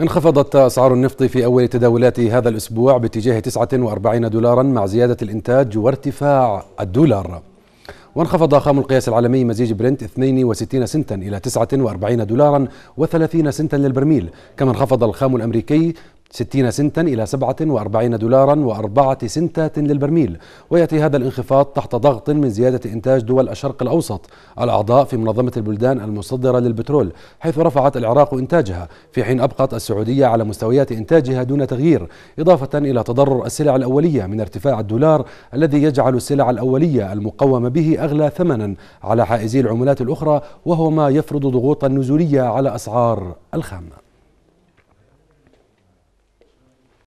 انخفضت أسعار النفط في أول تداولات هذا الأسبوع باتجاه 49 دولارا مع زيادة الإنتاج وارتفاع الدولار وانخفض خام القياس العالمي مزيج برنت 62 سنتا إلى 49 دولارا و30 سنتا للبرميل كما انخفض الخام الأمريكي 60 سنتا إلى 47 دولارا وأربعة سنتات للبرميل ويأتي هذا الانخفاض تحت ضغط من زيادة إنتاج دول الشرق الأوسط الأعضاء في منظمة البلدان المصدرة للبترول حيث رفعت العراق إنتاجها في حين أبقت السعودية على مستويات إنتاجها دون تغيير إضافة إلى تضرر السلع الأولية من ارتفاع الدولار الذي يجعل السلع الأولية المقومة به أغلى ثمنا على حائزي العملات الأخرى وهو ما يفرض ضغوطا نزولية على أسعار الخامة